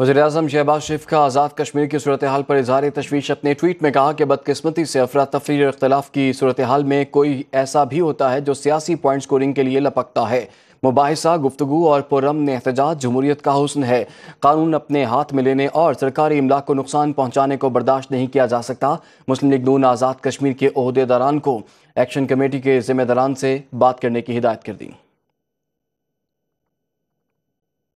वजी अजम शहबाज शरीफ का आज़ाद कश्मीर की सूरत हाल पर इजहार तशवीश अपने ट्वीट में कहा कि बदकस्मती से अफरा तफरी और अख्तिलाफ़ की सूरत हाल में कोई ऐसा भी होता है जो सियासी पॉइंट स्कोरिंग के लिए लपकता है मुबासा गुफ्तु और पुरम ने एहतजाज जमहूरीत का हसन है कानून अपने हाथ में लेने और सरकारी इमलाक को नुकसान पहुँचाने को बर्दाश्त नहीं किया जा सकता मुस्लिम लीग नून आज़ाद कश्मीर के अहदेदारान को एक्शन कमेटी के जिम्मेदारान से बात करने की हिदायत कर दी